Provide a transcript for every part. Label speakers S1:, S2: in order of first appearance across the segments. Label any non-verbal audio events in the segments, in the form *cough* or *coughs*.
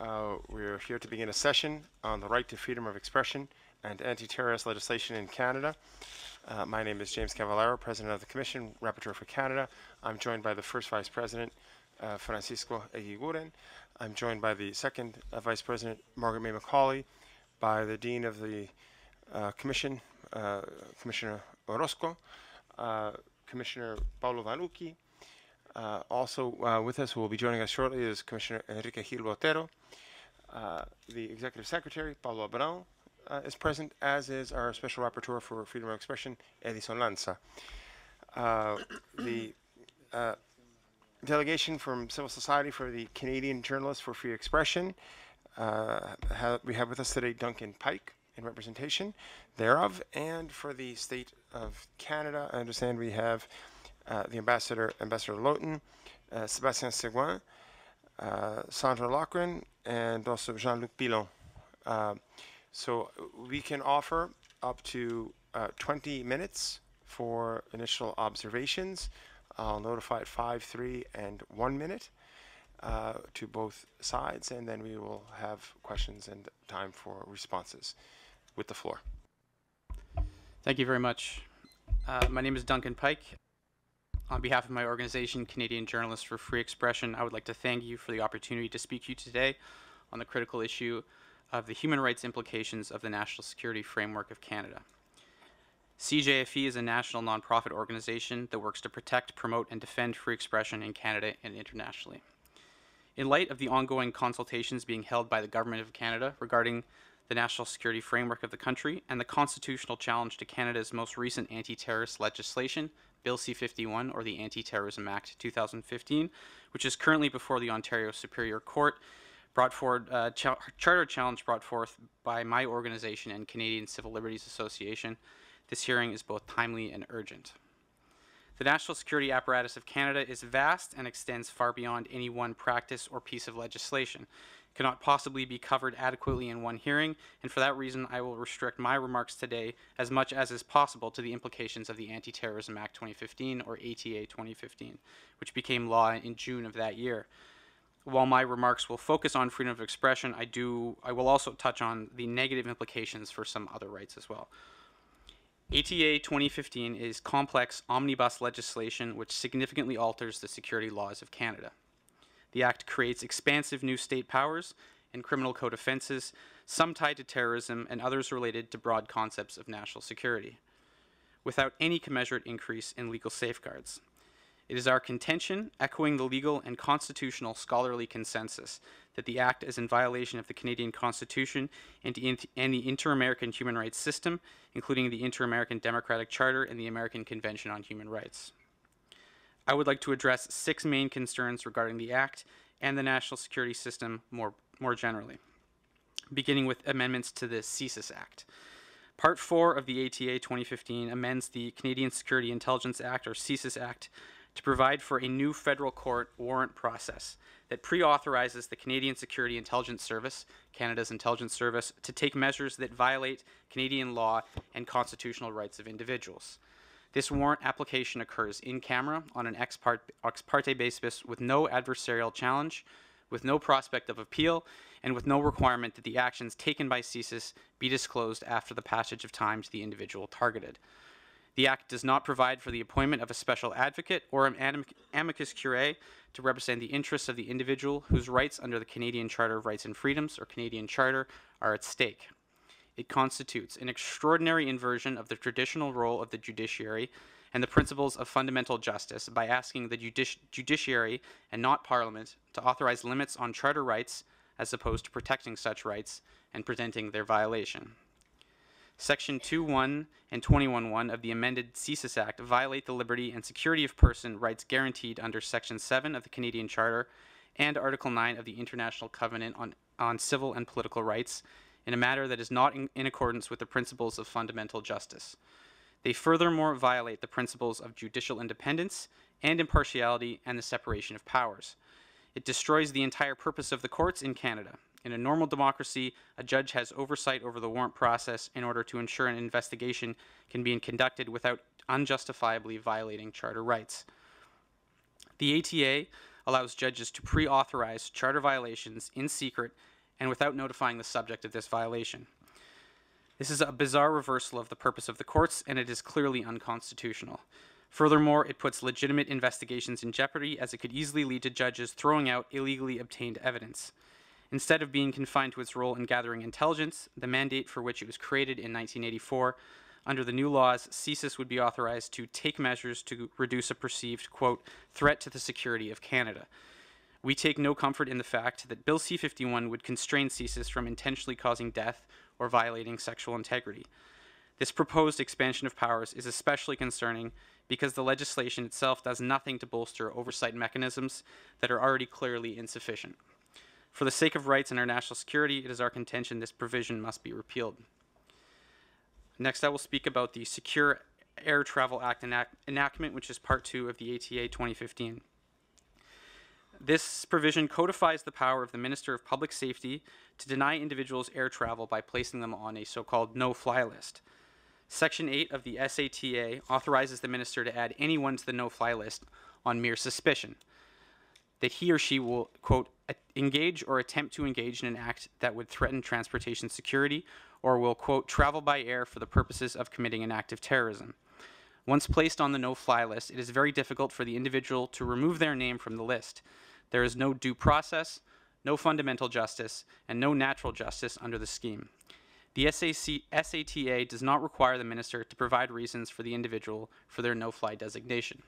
S1: Uh, we're here to begin a session on the right to freedom of expression and anti-terrorist legislation in Canada. Uh, my name is James Cavallaro, President of the Commission, Rapporteur for Canada. I'm joined by the first Vice President, uh, Francisco Eguiguren. I'm joined by the second uh, Vice President, Margaret May McCauley, by the Dean of the uh, Commission, uh, Commissioner Orozco, Commissioner Paulo Vanucci, uh, also uh, with us, who will be joining us shortly, is Commissioner Enrique Gil Botero. Uh, the Executive Secretary, Pablo Abrao, uh, is present, as is our Special Rapporteur for Freedom of Expression, Edison Lanza. Uh, the uh, delegation from Civil Society for the Canadian Journalists for Free Expression, we have with us today Duncan Pike in representation thereof, and for the State of Canada, I understand we have uh, the ambassador, Ambassador Lowton, uh, Sebastian Seguin, uh, Sandra Lochran, and also Jean-Luc Pilon. so we can offer up to 20 minutes for initial observations. I'll notify at 5, 3, and 1 minute uh, to both sides, and then we will have questions and time for responses with the floor.
S2: Thank you very much. Uh, my name is Duncan Pike. On behalf of my organization, Canadian Journalists for Free Expression, I would like to thank you for the opportunity to speak to you today on the critical issue of the human rights implications of the National Security Framework of Canada. CJFE is a national nonprofit organization that works to protect, promote, and defend free expression in Canada and internationally. In light of the ongoing consultations being held by the Government of Canada regarding the national security framework of the country and the constitutional challenge to Canada's most recent anti terrorist legislation Bill C 51 or the Anti Terrorism Act 2015, which is currently before the Ontario Superior Court, brought forward uh, ch charter challenge brought forth by my organization and Canadian Civil Liberties Association. This hearing is both timely and urgent. The national security apparatus of Canada is vast and extends far beyond any one practice or piece of legislation cannot possibly be covered adequately in one hearing, and for that reason, I will restrict my remarks today as much as is possible to the implications of the Anti Terrorism Act 2015, or ATA 2015, which became law in June of that year. While my remarks will focus on freedom of expression, I, do, I will also touch on the negative implications for some other rights as well. ATA 2015 is complex omnibus legislation which significantly alters the security laws of Canada. The Act creates expansive new state powers and criminal code offenses, some tied to terrorism and others related to broad concepts of national security, without any commensurate increase in legal safeguards. It is our contention, echoing the legal and constitutional scholarly consensus, that the Act is in violation of the Canadian Constitution and the, Inter American human rights system, including the Inter American Democratic Charter and the American Convention on Human Rights. I would like to address six main concerns regarding the Act and the national security system more, more generally, beginning with amendments to the CSIS Act. Part 4 of the ATA 2015 amends the Canadian Security Intelligence Act, or CSIS Act, to provide for a new federal court warrant process that preauthorizes the Canadian Security Intelligence Service, Canada's intelligence service, to take measures that violate Canadian law and constitutional rights of individuals. This warrant application occurs in camera on an ex parte, ex parte basis with no adversarial challenge, with no prospect of appeal, and with no requirement that the actions taken by CSIS be disclosed after the passage of time to the individual targeted. The Act does not provide for the appointment of a special advocate or an amicus curiae to represent the interests of the individual whose rights under the Canadian Charter of Rights and Freedoms, or Canadian Charter, are at stake it constitutes an extraordinary inversion of the traditional role of the judiciary and the principles of fundamental justice by asking the judici- judiciary and not Parliament to authorize limits on charter rights as opposed to protecting such rights and preventing their violation. Section 2.1 and 21.1 of the amended CSIS Act violate the liberty and security of person rights guaranteed under Section 7 of the Canadian Charter and Article 9 of the International Covenant on, on Civil and Political Rights in a matter that is not in, in accordance with the principles of fundamental justice. They furthermore violate the principles of judicial independence and impartiality and the separation of powers. It destroys the entire purpose of the courts in Canada. In a normal democracy, a judge has oversight over the warrant process in order to ensure an investigation can be conducted without unjustifiably violating charter rights. The ATA allows judges to pre authorize charter violations in secret and without notifying the subject of this violation. This is a bizarre reversal of the purpose of the courts, and it is clearly unconstitutional. Furthermore, it puts legitimate investigations in jeopardy as it could easily lead to judges throwing out illegally obtained evidence. Instead of being confined to its role in gathering intelligence, the mandate for which it was created in 1984, under the new laws, CSIS would be authorized to take measures to reduce a perceived, quote, threat to the security of Canada. We take no comfort in the fact that Bill C 51 would constrain CSIS from intentionally causing death or violating sexual integrity. This proposed expansion of powers is especially concerning because the legislation itself does nothing to bolster oversight mechanisms that are already clearly insufficient. For the sake of rights and our national security, it is our contention this provision must be repealed. Next, I will speak about the Secure Air Travel Act enact enactment, which is part two of the ATA 2015. This provision codifies the power of the Minister of Public Safety to deny individuals air travel by placing them on a so called no fly list. Section 8 of the SATA authorizes the Minister to add anyone to the no fly list on mere suspicion that he or she will, quote, engage or attempt to engage in an act that would threaten transportation security or will, quote, travel by air for the purposes of committing an act of terrorism. Once placed on the no fly list, it is very difficult for the individual to remove their name from the list. There is no due process, no fundamental justice, and no natural justice under the scheme. The SAC, SATA does not require the minister to provide reasons for the individual for their no-fly designation.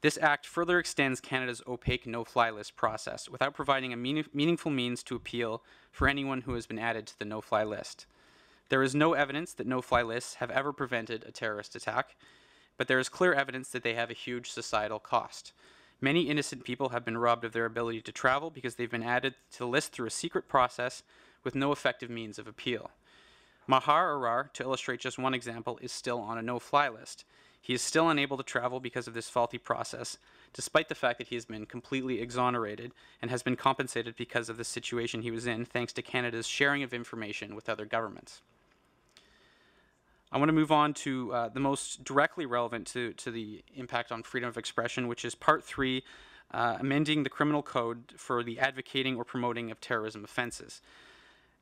S2: This act further extends Canada's opaque no-fly list process without providing a meaning, meaningful means to appeal for anyone who has been added to the no-fly list. There is no evidence that no-fly lists have ever prevented a terrorist attack, but there is clear evidence that they have a huge societal cost. Many innocent people have been robbed of their ability to travel because they've been added to the list through a secret process with no effective means of appeal. Mahar Arar, to illustrate just one example, is still on a no-fly list. He is still unable to travel because of this faulty process, despite the fact that he has been completely exonerated and has been compensated because of the situation he was in thanks to Canada's sharing of information with other governments. I want to move on to uh, the most directly relevant to, to the impact on freedom of expression, which is part three, uh, amending the criminal code for the advocating or promoting of terrorism offenses.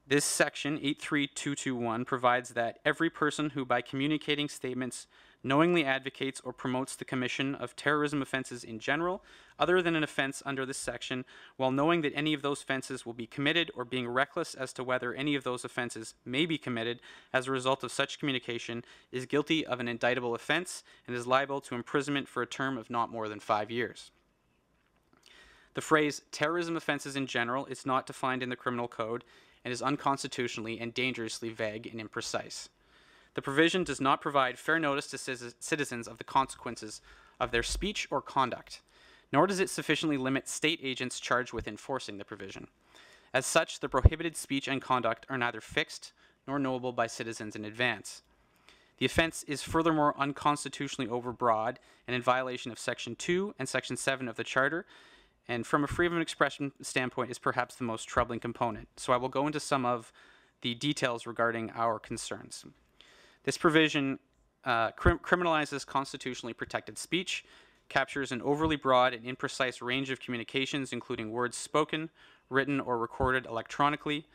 S2: This section, 83221, provides that every person who, by communicating statements, knowingly advocates or promotes the commission of terrorism offenses in general other than an offense under this section, while knowing that any of those offenses will be committed or being reckless as to whether any of those offenses may be committed as a result of such communication, is guilty of an indictable offense and is liable to imprisonment for a term of not more than five years. The phrase terrorism offenses in general is not defined in the criminal code and is unconstitutionally and dangerously vague and imprecise. The provision does not provide fair notice to citizens of the consequences of their speech or conduct nor does it sufficiently limit state agents charged with enforcing the provision. As such, the prohibited speech and conduct are neither fixed nor knowable by citizens in advance. The offense is furthermore unconstitutionally overbroad and in violation of Section 2 and Section 7 of the Charter, and from a freedom of expression standpoint, is perhaps the most troubling component. So I will go into some of the details regarding our concerns. This provision uh, criminalizes constitutionally protected speech captures an overly broad and imprecise range of communications, including words spoken, written, or recorded electronically,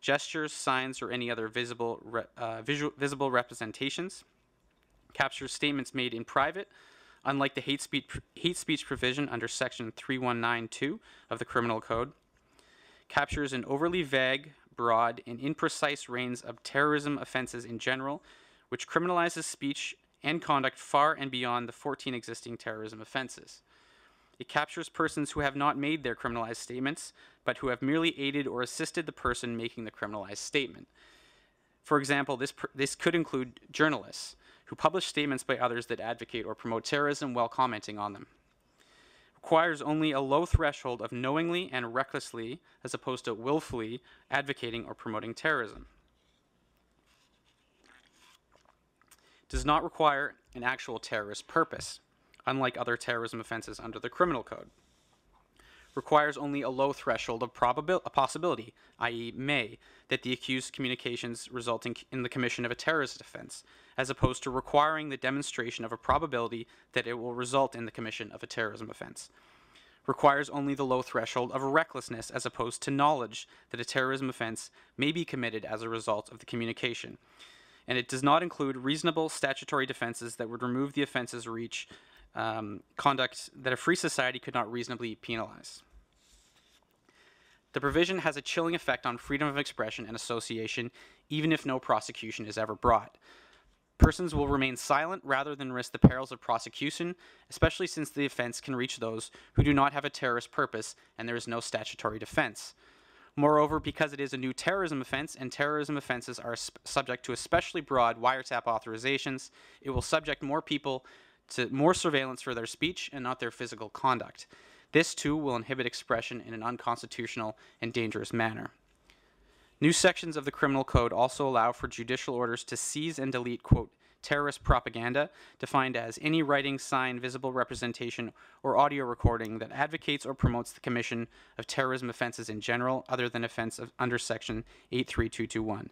S2: gestures, signs, or any other visible, uh, visual, visible representations. Captures statements made in private, unlike the hate speech, hate speech provision under Section 3192 of the Criminal Code. Captures an overly vague, broad, and imprecise range of terrorism offenses in general, which criminalizes speech and conduct far and beyond the 14 existing terrorism offenses. It captures persons who have not made their criminalized statements, but who have merely aided or assisted the person making the criminalized statement. For example, this, this could include journalists who publish statements by others that advocate or promote terrorism while commenting on them. Requires only a low threshold of knowingly and recklessly, as opposed to willfully, advocating or promoting terrorism. does not require an actual terrorist purpose, unlike other terrorism offenses under the criminal code. Requires only a low threshold of probabil- a possibility, i.e., may, that the accused communications resulting in the commission of a terrorist offense, as opposed to requiring the demonstration of a probability that it will result in the commission of a terrorism offense requires only the low threshold of recklessness as opposed to knowledge that a terrorism offense may be committed as a result of the communication, and it does not include reasonable statutory defenses that would remove the offense's reach, um, conduct that a free society could not reasonably penalize. The provision has a chilling effect on freedom of expression and association, even if no prosecution is ever brought. Persons will remain silent rather than risk the perils of prosecution, especially since the offense can reach those who do not have a terrorist purpose and there is no statutory defense. Moreover, because it is a new terrorism offense and terrorism offenses are subject to especially broad wiretap authorizations, it will subject more people to more surveillance for their speech and not their physical conduct. This too will inhibit expression in an unconstitutional and dangerous manner. New sections of the criminal code also allow for judicial orders to seize and delete, quote, terrorist propaganda, defined as any writing, sign, visible representation, or audio recording that advocates or promotes the commission of terrorism offenses in general, other than offense of, under Section 83221.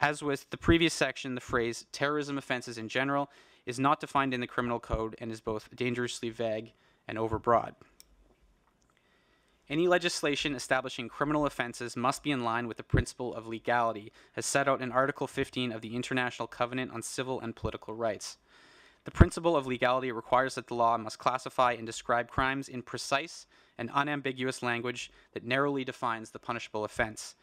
S2: As with the previous section, the phrase terrorism offenses in general is not defined in the criminal code and is both dangerously vague and overbroad. Any legislation establishing criminal offenses must be in line with the principle of legality, as set out in Article 15 of the International Covenant on Civil and Political Rights. The principle of legality requires that the law must classify and describe crimes in precise and unambiguous language that narrowly defines the punishable offense.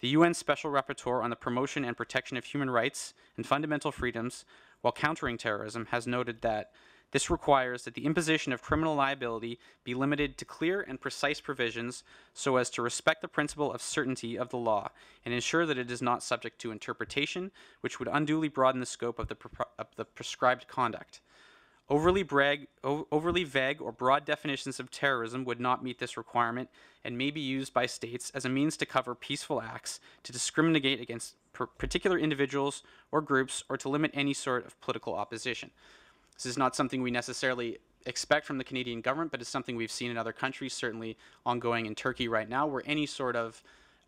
S2: The UN Special Rapporteur on the Promotion and Protection of Human Rights and Fundamental Freedoms, while countering terrorism, has noted that this requires that the imposition of criminal liability be limited to clear and precise provisions so as to respect the principle of certainty of the law and ensure that it is not subject to interpretation, which would unduly broaden the scope of the, pre of the prescribed conduct. Overly, brag, overly vague or broad definitions of terrorism would not meet this requirement and may be used by states as a means to cover peaceful acts, to discriminate against particular individuals or groups, or to limit any sort of political opposition. This is not something we necessarily expect from the Canadian government, but it's something we've seen in other countries, certainly ongoing in Turkey right now, where any sort of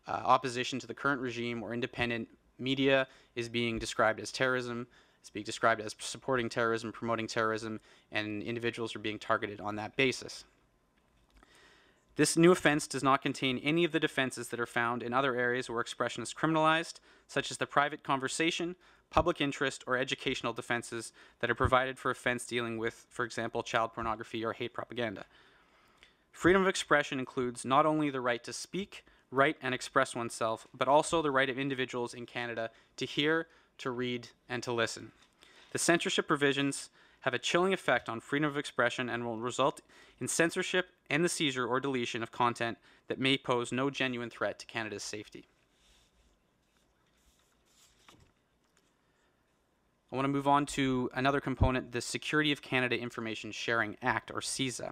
S2: uh, opposition to the current regime or independent media is being described as terrorism. is being described as supporting terrorism, promoting terrorism, and individuals are being targeted on that basis. This new offense does not contain any of the defenses that are found in other areas where expression is criminalized, such as the private conversation, public interest, or educational defenses that are provided for offense dealing with, for example, child pornography or hate propaganda. Freedom of expression includes not only the right to speak, write, and express oneself, but also the right of individuals in Canada to hear, to read, and to listen. The censorship provisions have a chilling effect on freedom of expression and will result in censorship and the seizure or deletion of content that may pose no genuine threat to Canada's safety. I want to move on to another component, the Security of Canada Information Sharing Act, or CISA.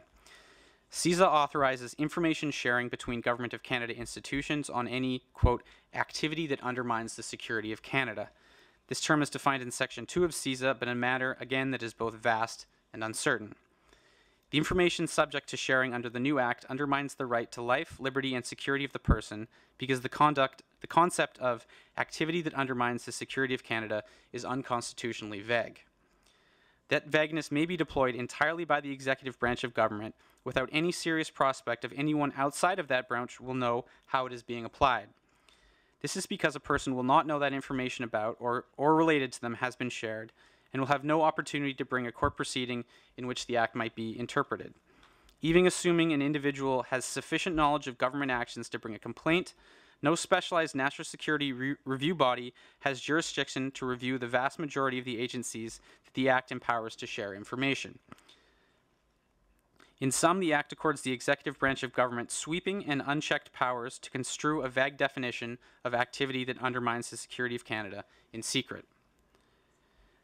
S2: CISA authorizes information sharing between Government of Canada institutions on any, quote, activity that undermines the security of Canada, this term is defined in Section 2 of CESA, but in matter, again, that is both vast and uncertain. The information subject to sharing under the new act undermines the right to life, liberty, and security of the person because the conduct the concept of activity that undermines the security of Canada is unconstitutionally vague. That vagueness may be deployed entirely by the executive branch of government without any serious prospect of anyone outside of that branch will know how it is being applied. This is because a person will not know that information about or, or related to them has been shared and will have no opportunity to bring a court proceeding in which the act might be interpreted. Even assuming an individual has sufficient knowledge of government actions to bring a complaint, no specialized national security re review body has jurisdiction to review the vast majority of the agencies that the Act empowers to share information. In sum, the Act accords the executive branch of government sweeping and unchecked powers to construe a vague definition of activity that undermines the security of Canada in secret.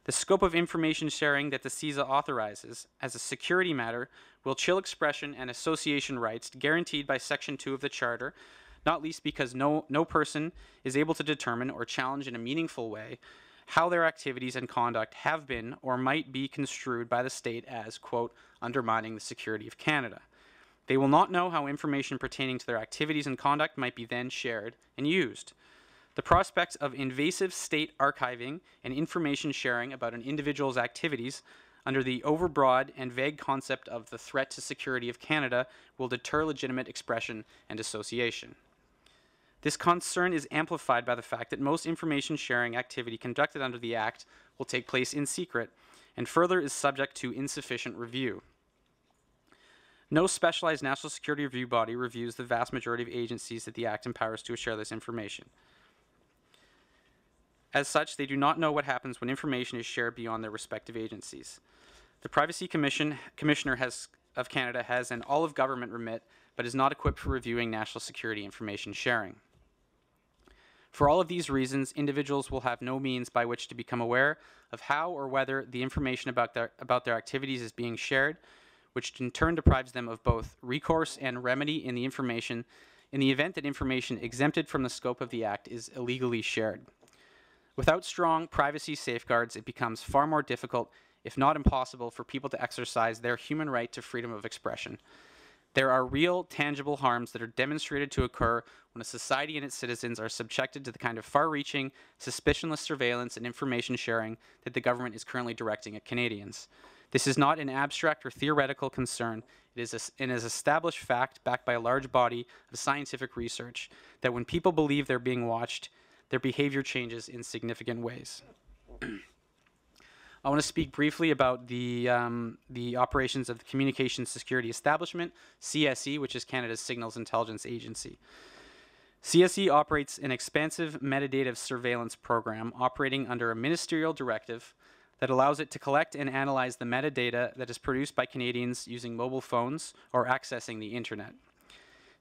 S2: The scope of information sharing that the CISA authorizes as a security matter will chill expression and association rights guaranteed by Section 2 of the Charter, not least because no, no person is able to determine or challenge in a meaningful way how their activities and conduct have been or might be construed by the state as, quote, undermining the security of Canada. They will not know how information pertaining to their activities and conduct might be then shared and used. The prospects of invasive state archiving and information sharing about an individual's activities under the overbroad and vague concept of the threat to security of Canada will deter legitimate expression and association. This concern is amplified by the fact that most information sharing activity conducted under the Act will take place in secret and further is subject to insufficient review. No specialized national security review body reviews the vast majority of agencies that the Act empowers to share this information. As such, they do not know what happens when information is shared beyond their respective agencies. The Privacy Commission, Commissioner has, of Canada has an all-of-government remit, but is not equipped for reviewing national security information sharing. For all of these reasons, individuals will have no means by which to become aware of how or whether the information about their, about their activities is being shared, which in turn deprives them of both recourse and remedy in the information in the event that information exempted from the scope of the Act is illegally shared. Without strong privacy safeguards, it becomes far more difficult, if not impossible, for people to exercise their human right to freedom of expression. There are real, tangible harms that are demonstrated to occur when a society and its citizens are subjected to the kind of far reaching, suspicionless surveillance and information sharing that the government is currently directing at Canadians. This is not an abstract or theoretical concern. It is an established fact backed by a large body of scientific research that when people believe they're being watched, their behavior changes in significant ways. *clears throat* I want to speak briefly about the, um, the operations of the Communications Security Establishment, CSE, which is Canada's Signals Intelligence Agency. CSE operates an expansive metadata surveillance program operating under a ministerial directive that allows it to collect and analyze the metadata that is produced by Canadians using mobile phones or accessing the internet.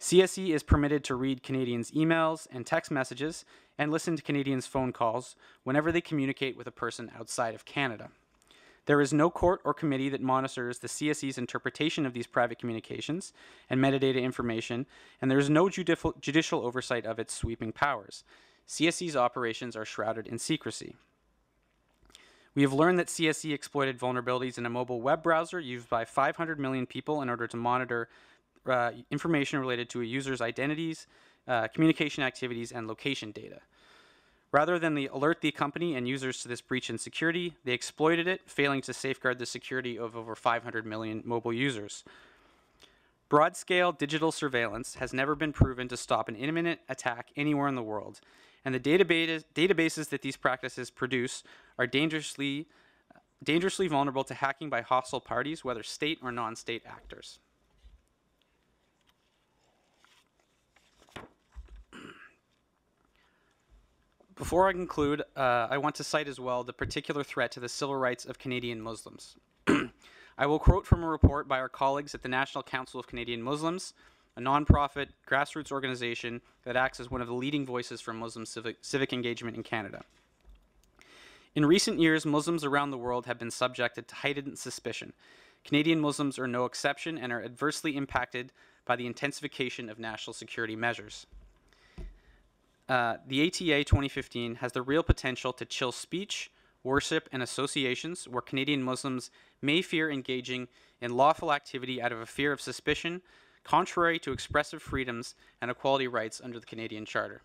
S2: CSE is permitted to read Canadians' emails and text messages and listen to Canadians' phone calls whenever they communicate with a person outside of Canada. There is no court or committee that monitors the CSE's interpretation of these private communications and metadata information, and there is no judicial oversight of its sweeping powers. CSE's operations are shrouded in secrecy. We have learned that CSE exploited vulnerabilities in a mobile web browser used by 500 million people in order to monitor uh, information related to a user's identities, uh, communication activities, and location data. Rather than the alert the company and users to this breach in security, they exploited it, failing to safeguard the security of over 500 million mobile users. Broad scale digital surveillance has never been proven to stop an imminent attack anywhere in the world, and the database, databases that these practices produce are dangerously, uh, dangerously vulnerable to hacking by hostile parties, whether state or non state actors. Before I conclude, uh, I want to cite as well the particular threat to the civil rights of Canadian Muslims. *clears throat* I will quote from a report by our colleagues at the National Council of Canadian Muslims, a nonprofit grassroots organization that acts as one of the leading voices for Muslim civic, civic engagement in Canada. In recent years, Muslims around the world have been subjected to heightened suspicion. Canadian Muslims are no exception and are adversely impacted by the intensification of national security measures. Uh, the ATA 2015 has the real potential to chill speech, worship, and associations where Canadian Muslims may fear engaging in lawful activity out of a fear of suspicion, contrary to expressive freedoms and equality rights under the Canadian Charter.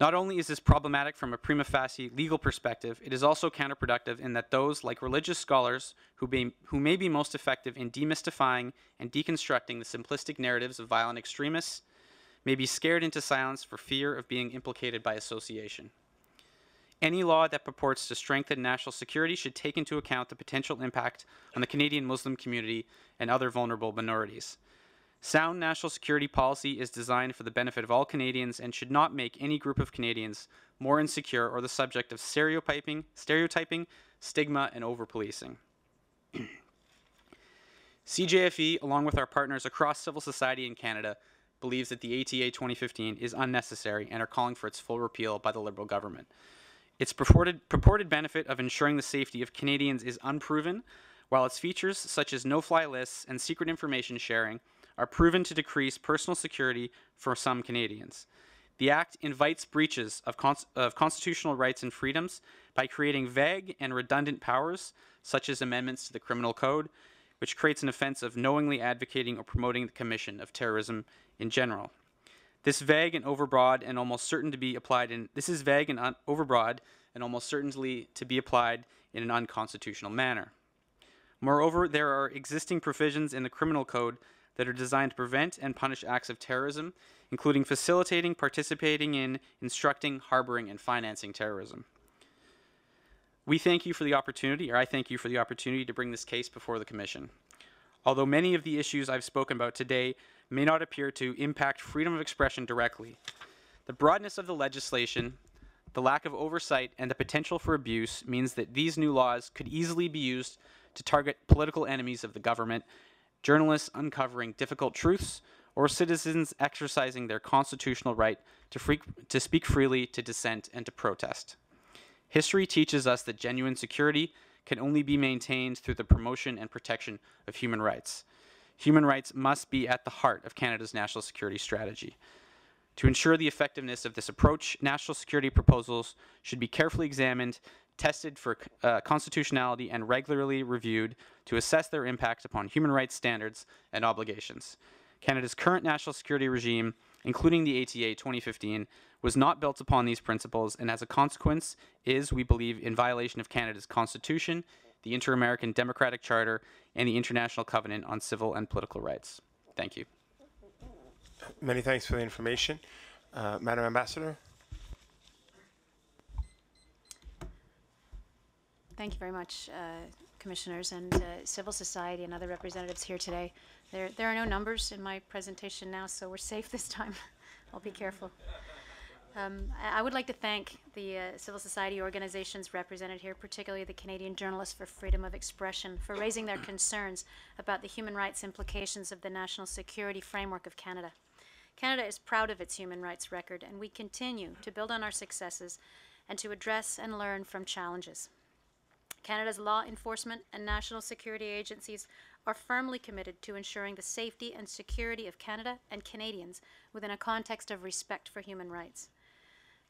S2: Not only is this problematic from a prima facie legal perspective, it is also counterproductive in that those, like religious scholars, who, be, who may be most effective in demystifying and deconstructing the simplistic narratives of violent extremists may be scared into silence for fear of being implicated by association. Any law that purports to strengthen national security should take into account the potential impact on the Canadian Muslim community and other vulnerable minorities. Sound national security policy is designed for the benefit of all Canadians and should not make any group of Canadians more insecure or the subject of stereotyping, stereotyping stigma, and overpolicing. CJFE, *clears throat* along with our partners across civil society in Canada, believes that the ATA 2015 is unnecessary and are calling for its full repeal by the Liberal government. Its purported, purported benefit of ensuring the safety of Canadians is unproven, while its features, such as no fly lists and secret information sharing, are proven to decrease personal security for some Canadians. The Act invites breaches of, cons of, constitutional rights and freedoms by creating vague and redundant powers, such as amendments to the Criminal Code, which creates an offense of knowingly advocating or promoting the commission of terrorism in general. This vague and overbroad and almost certain to be applied in this is vague and un, overbroad and almost certainly to be applied in an unconstitutional manner. Moreover, there are existing provisions in the criminal code that are designed to prevent and punish acts of terrorism, including facilitating, participating in, instructing, harboring, and financing terrorism. We thank you for the opportunity, or I thank you for the opportunity to bring this case before the Commission. Although many of the issues I've spoken about today may not appear to impact freedom of expression directly, the broadness of the legislation, the lack of oversight, and the potential for abuse means that these new laws could easily be used to target political enemies of the government, journalists uncovering difficult truths, or citizens exercising their constitutional right to, free, to speak freely, to dissent, and to protest. History teaches us that genuine security can only be maintained through the promotion and protection of human rights. Human rights must be at the heart of Canada's national security strategy. To ensure the effectiveness of this approach, national security proposals should be carefully examined, tested for uh, constitutionality, and regularly reviewed to assess their impact upon human rights standards and obligations. Canada's current national security regime, including the ATA 2015, was not built upon these principles and as a consequence is, we believe, in violation of Canada's Constitution, the Inter-American Democratic Charter, and the International Covenant on Civil and Political Rights. Thank you. Many thanks for the
S1: information. Uh, Madam Ambassador?
S3: Thank you very much, uh, commissioners and uh, civil society and other representatives here today. There, there are no numbers in my presentation now, so we're safe this time. *laughs* I'll be careful. Um, I would like to thank the uh, civil society organizations represented here, particularly the Canadian Journalists for Freedom of Expression, for raising their concerns about the human rights implications of the national security framework of Canada. Canada is proud of its human rights record, and we continue to build on our successes and to address and learn from challenges. Canada's law enforcement and national security agencies are firmly committed to ensuring the safety and security of Canada and Canadians within a context of respect for human rights.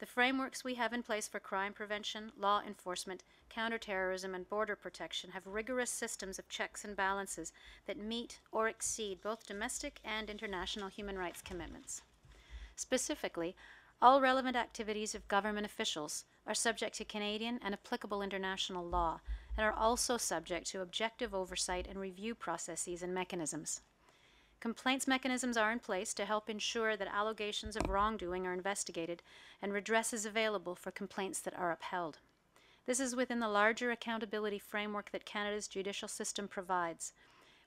S3: The frameworks we have in place for crime prevention, law enforcement, counterterrorism, and border protection have rigorous systems of checks and balances that meet or exceed both domestic and international human rights commitments. Specifically, all relevant activities of government officials are subject to Canadian and applicable international law and are also subject to objective oversight and review processes and mechanisms. Complaints mechanisms are in place to help ensure that allegations of wrongdoing are investigated and redress is available for complaints that are upheld. This is within the larger accountability framework that Canada's judicial system provides.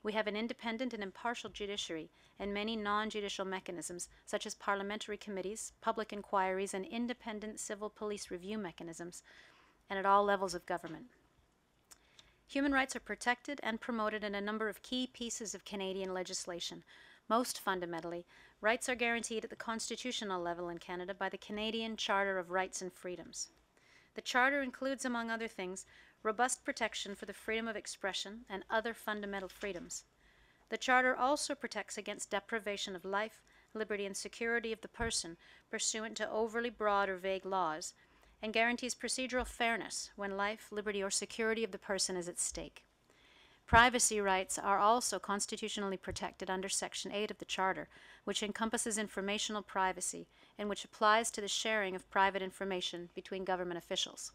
S3: We have an independent and impartial judiciary and many non judicial mechanisms, such as parliamentary committees, public inquiries, and independent civil police review mechanisms, and at all levels of government. Human rights are protected and promoted in a number of key pieces of Canadian legislation. Most fundamentally, rights are guaranteed at the constitutional level in Canada by the Canadian Charter of Rights and Freedoms. The Charter includes, among other things, robust protection for the freedom of expression and other fundamental freedoms. The Charter also protects against deprivation of life, liberty, and security of the person pursuant to overly broad or vague laws, and guarantees procedural fairness when life, liberty, or security of the person is at stake. Privacy rights are also constitutionally protected under Section 8 of the Charter, which encompasses informational privacy and which applies to the sharing of private information between government officials.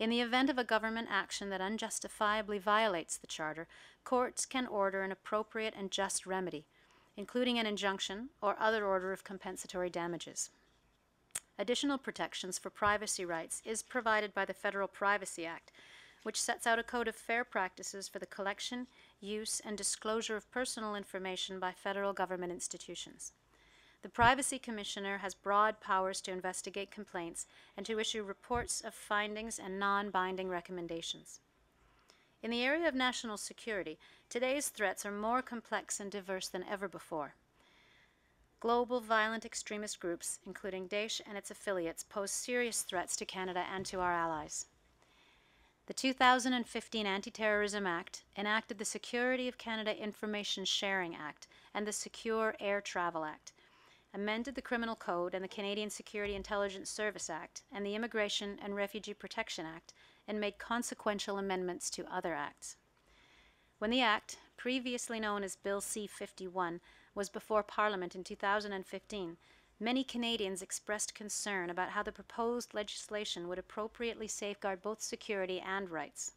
S3: In the event of a government action that unjustifiably violates the Charter, courts can order an appropriate and just remedy, including an injunction or other order of compensatory damages additional protections for privacy rights is provided by the Federal Privacy Act, which sets out a code of fair practices for the collection, use, and disclosure of personal information by federal government institutions. The Privacy Commissioner has broad powers to investigate complaints and to issue reports of findings and non binding recommendations. In the area of national security, today's threats are more complex and diverse than ever before. Global violent extremist groups, including Daesh and its affiliates, pose serious threats to Canada and to our allies. The 2015 Anti Terrorism Act enacted the Security of Canada Information Sharing Act and the Secure Air Travel Act, amended the Criminal Code and the Canadian Security Intelligence Service Act and the Immigration and Refugee Protection Act, and made consequential amendments to other acts. When the Act, previously known as Bill C 51, was before Parliament in 2015, many Canadians expressed concern about how the proposed legislation would appropriately safeguard both security and rights.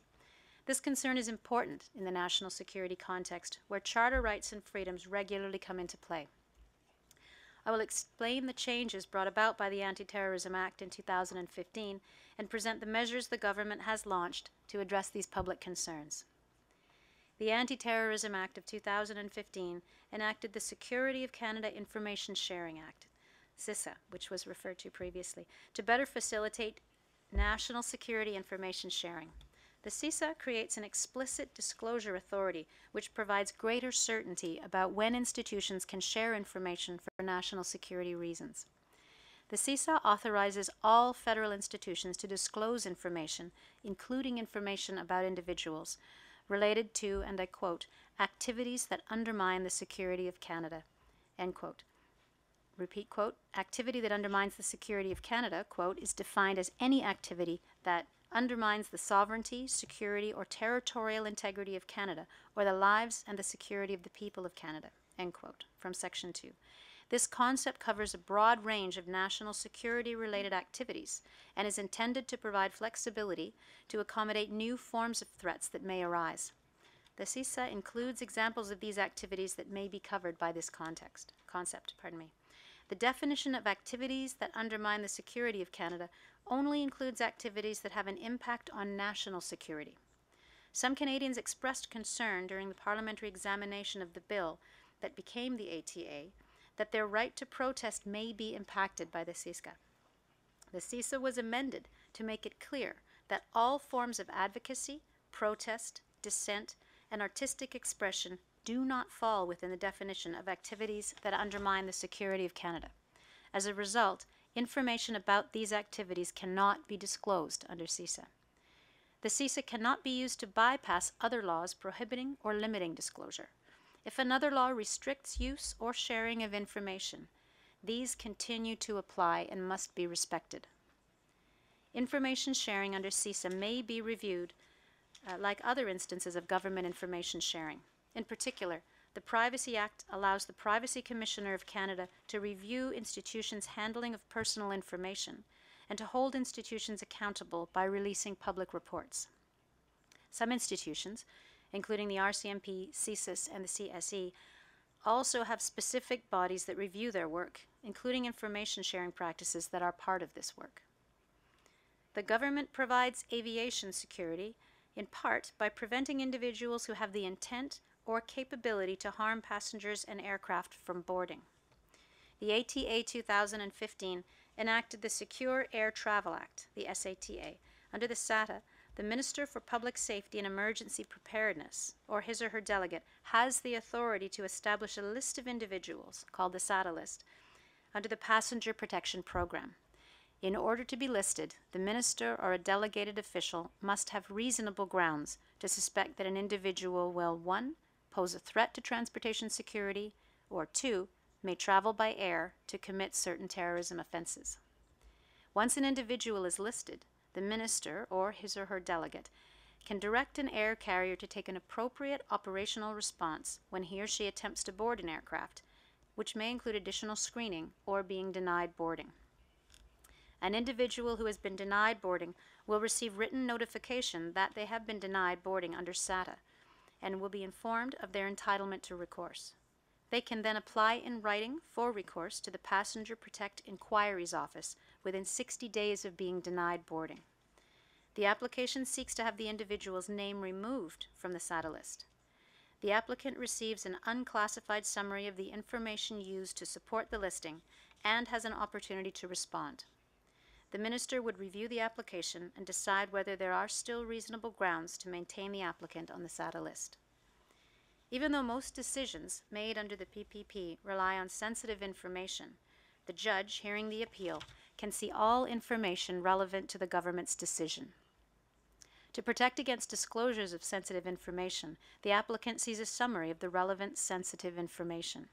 S3: This concern is important in the national security context, where charter rights and freedoms regularly come into play. I will explain the changes brought about by the Anti Terrorism Act in 2015 and present the measures the government has launched to address these public concerns. The Anti Terrorism Act of 2015 enacted the Security of Canada Information Sharing Act, CISA, which was referred to previously, to better facilitate national security information sharing. The CISA creates an explicit disclosure authority which provides greater certainty about when institutions can share information for national security reasons. The CISA authorizes all federal institutions to disclose information, including information about individuals, related to, and I quote, activities that undermine the security of Canada, end quote. Repeat quote, activity that undermines the security of Canada, quote, is defined as any activity that undermines the sovereignty, security, or territorial integrity of Canada, or the lives and the security of the people of Canada, end quote, from Section 2. This concept covers a broad range of national security related activities and is intended to provide flexibility to accommodate new forms of threats that may arise. The CISA includes examples of these activities that may be covered by this context, concept. Pardon me. The definition of activities that undermine the security of Canada only includes activities that have an impact on national security. Some Canadians expressed concern during the parliamentary examination of the bill that became the ATA that their right to protest may be impacted by the CISCA. The CISA was amended to make it clear that all forms of advocacy, protest, dissent, and artistic expression do not fall within the definition of activities that undermine the security of Canada. As a result, information about these activities cannot be disclosed under CISA. The CISA cannot be used to bypass other laws prohibiting or limiting disclosure if another law restricts use or sharing of information. These continue to apply and must be respected. Information sharing under CISA may be reviewed uh, like other instances of government information sharing. In particular, the Privacy Act allows the Privacy Commissioner of Canada to review institutions' handling of personal information and to hold institutions accountable by releasing public reports. Some institutions, including the RCMP, CSIS, and the CSE, also have specific bodies that review their work, including information sharing practices that are part of this work. The government provides aviation security in part by preventing individuals who have the intent or capability to harm passengers and aircraft from boarding. The ATA 2015 enacted the Secure Air Travel Act, the SATA, under the SATA, the Minister for Public Safety and Emergency Preparedness, or his or her delegate, has the authority to establish a list of individuals, called the SADA list, under the Passenger Protection Program. In order to be listed, the minister or a delegated official must have reasonable grounds to suspect that an individual will 1. pose a threat to transportation security, or 2. may travel by air to commit certain terrorism offenses. Once an individual is listed, the minister or his or her delegate can direct an air carrier to take an appropriate operational response when he or she attempts to board an aircraft, which may include additional screening or being denied boarding. An individual who has been denied boarding will receive written notification that they have been denied boarding under SATA and will be informed of their entitlement to recourse. They can then apply in writing for recourse to the Passenger Protect Inquiries Office within 60 days of being denied boarding. The application seeks to have the individual's name removed from the SATA list. The applicant receives an unclassified summary of the information used to support the listing and has an opportunity to respond. The minister would review the application and decide whether there are still reasonable grounds to maintain the applicant on the SATA list. Even though most decisions made under the PPP rely on sensitive information, the judge, hearing the appeal, can see all information relevant to the government's decision. To protect against disclosures of sensitive information, the applicant sees a summary of the relevant sensitive information.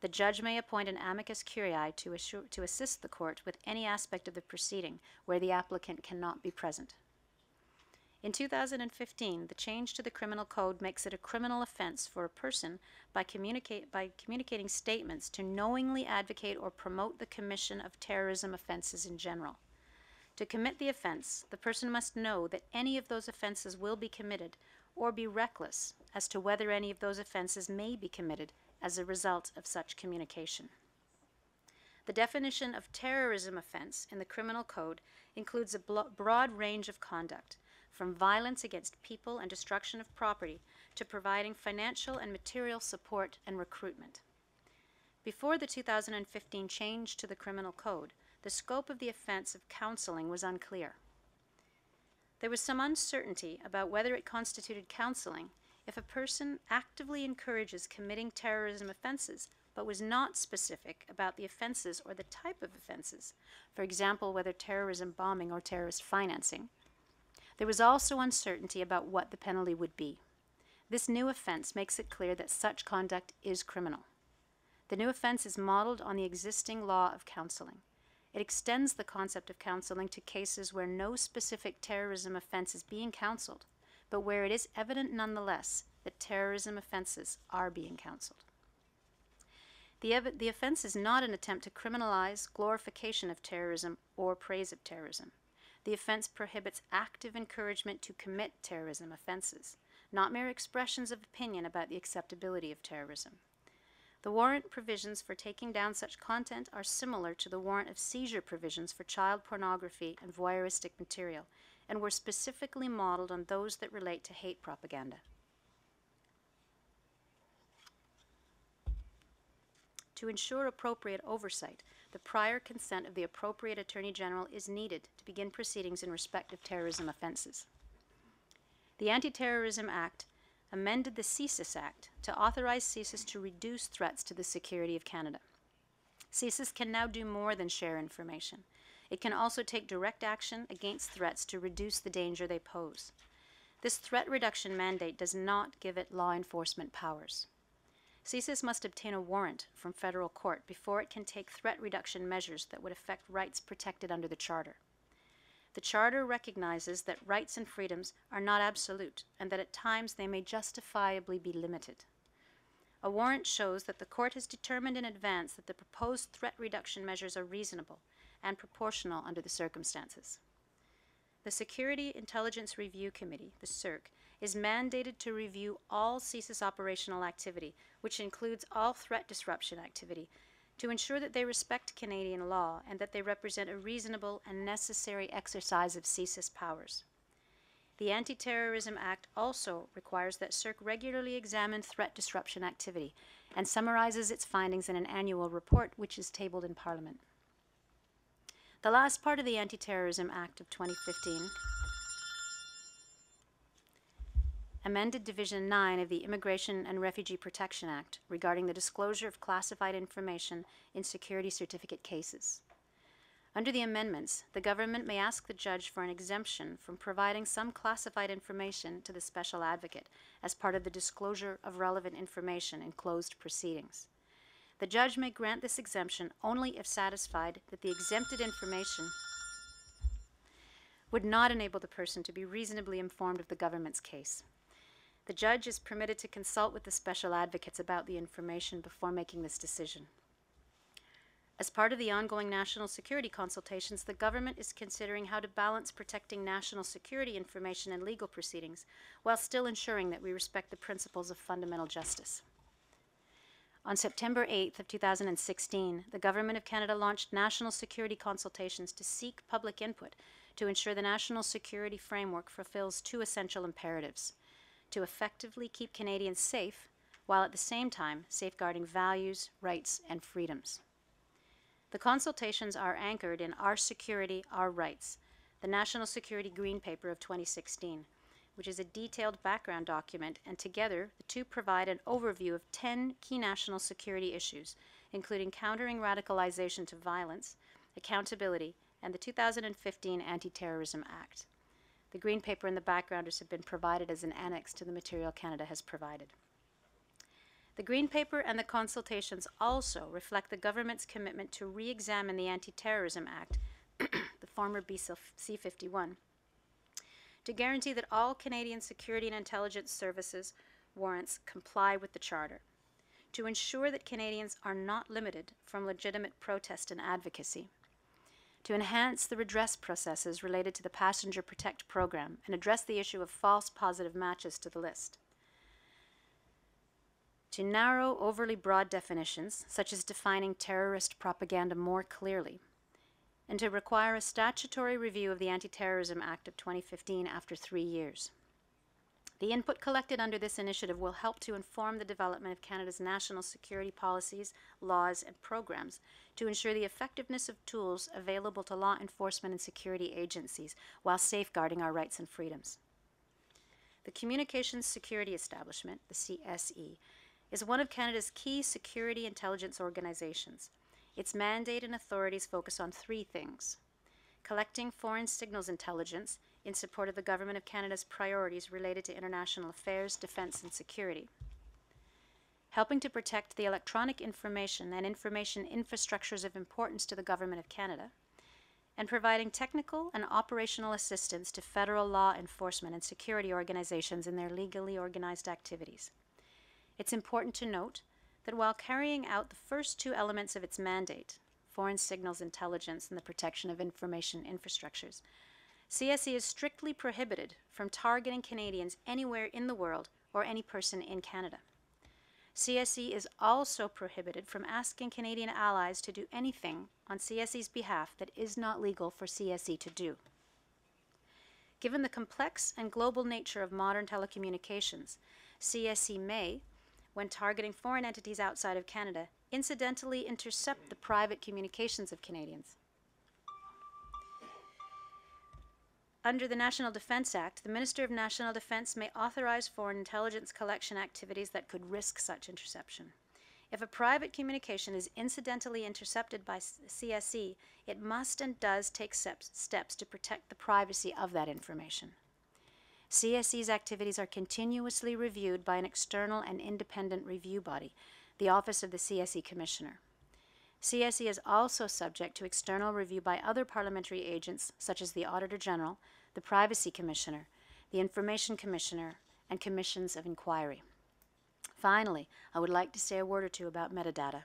S3: The judge may appoint an amicus curiae to, assure, to assist the court with any aspect of the proceeding where the applicant cannot be present. In 2015, the change to the criminal code makes it a criminal offense for a person by, communicate, by communicating statements to knowingly advocate or promote the commission of terrorism offenses in general. To commit the offense, the person must know that any of those offenses will be committed or be reckless as to whether any of those offenses may be committed as a result of such communication. The definition of terrorism offense in the criminal code includes a broad range of conduct from violence against people and destruction of property to providing financial and material support and recruitment. Before the 2015 change to the Criminal Code, the scope of the offense of counseling was unclear. There was some uncertainty about whether it constituted counseling if a person actively encourages committing terrorism offenses but was not specific about the offenses or the type of offenses, for example, whether terrorism bombing or terrorist financing, there was also uncertainty about what the penalty would be. This new offense makes it clear that such conduct is criminal. The new offense is modeled on the existing law of counseling. It extends the concept of counseling to cases where no specific terrorism offense is being counseled, but where it is evident nonetheless that terrorism offenses are being counseled. The, the offense is not an attempt to criminalize glorification of terrorism or praise of terrorism. The offense prohibits active encouragement to commit terrorism offenses, not mere expressions of opinion about the acceptability of terrorism. The warrant provisions for taking down such content are similar to the warrant of seizure provisions for child pornography and voyeuristic material, and were specifically modeled on those that relate to hate propaganda. To ensure appropriate oversight, the prior consent of the appropriate Attorney General is needed to begin proceedings in respect of terrorism offenses. The Anti Terrorism Act amended the CSIS Act to authorize CSIS to reduce threats to the security of Canada. CSIS can now do more than share information. It can also take direct action against threats to reduce the danger they pose. This threat reduction mandate does not give it law enforcement powers. CSIS must obtain a warrant from federal court before it can take threat reduction measures that would affect rights protected under the Charter. The Charter recognizes that rights and freedoms are not absolute and that at times they may justifiably be limited. A warrant shows that the court has determined in advance that the proposed threat reduction measures are reasonable and proportional under the circumstances. The Security Intelligence Review Committee, the CIRC, is mandated to review all CSIS operational activity, which includes all threat disruption activity, to ensure that they respect Canadian law and that they represent a reasonable and necessary exercise of CSIS powers. The Anti Terrorism Act also requires that CERC regularly examine threat disruption activity and summarizes its findings in an annual report, which is tabled in Parliament. The last part of the Anti Terrorism Act of 2015 amended Division 9 of the Immigration and Refugee Protection Act regarding the disclosure of classified information in security certificate cases. Under the amendments, the government may ask the judge for an exemption from providing some classified information to the special advocate as part of the disclosure of relevant information in closed proceedings. The judge may grant this exemption only if satisfied that the exempted information would not enable the person to be reasonably informed of the government's case. The judge is permitted to consult with the special advocates about the information before making this decision. As part of the ongoing national security consultations, the government is considering how to balance protecting national security information and legal proceedings while still ensuring that we respect the principles of fundamental justice. On September 8th of 2016, the Government of Canada launched national security consultations to seek public input to ensure the national security framework fulfills two essential imperatives – to effectively keep Canadians safe while at the same time safeguarding values, rights, and freedoms. The consultations are anchored in Our Security, Our Rights, the National Security Green Paper of 2016, which is a detailed background document, and together the two provide an overview of 10 key national security issues, including countering radicalization to violence, accountability, and the 2015 Anti Terrorism Act. The green paper and the backgrounders have been provided as an annex to the material Canada has provided. The Green Paper and the consultations also reflect the government's commitment to re examine the Anti Terrorism Act, *coughs* the former BC 51, to guarantee that all Canadian security and intelligence services warrants comply with the Charter, to ensure that Canadians are not limited from legitimate protest and advocacy, to enhance the redress processes related to the Passenger Protect program and address the issue of false positive matches to the list. To narrow overly broad definitions, such as defining terrorist propaganda more clearly, and to require a statutory review of the Anti Terrorism Act of 2015 after three years. The input collected under this initiative will help to inform the development of Canada's national security policies, laws, and programs to ensure the effectiveness of tools available to law enforcement and security agencies while safeguarding our rights and freedoms. The Communications Security Establishment, the CSE, is one of Canada's key security intelligence organizations. Its mandate and authorities focus on three things collecting foreign signals intelligence in support of the Government of Canada's priorities related to international affairs, defence and security. Helping to protect the electronic information and information infrastructures of importance to the Government of Canada. And providing technical and operational assistance to federal law enforcement and security organizations in their legally organized activities. It's important to note that while carrying out the first two elements of its mandate, foreign signals intelligence and the protection of information infrastructures, CSE is strictly prohibited from targeting Canadians anywhere in the world or any person in Canada. CSE is also prohibited from asking Canadian allies to do anything on CSE's behalf that is not legal for CSE to do. Given the complex and global nature of modern telecommunications, CSE may, when targeting foreign entities outside of Canada, incidentally intercept the private communications of Canadians. Under the National Defense Act, the Minister of National Defense may authorize foreign intelligence collection activities that could risk such interception. If a private communication is incidentally intercepted by CSE, it must and does take steps, to protect the privacy of that information. CSE's activities are continuously reviewed by an external and independent review body, the Office of the CSE Commissioner. CSE is also subject to external review by other parliamentary agents such as the Auditor General, the Privacy Commissioner, the Information Commissioner, and commissions of inquiry. Finally, I would like to say a word or two about metadata.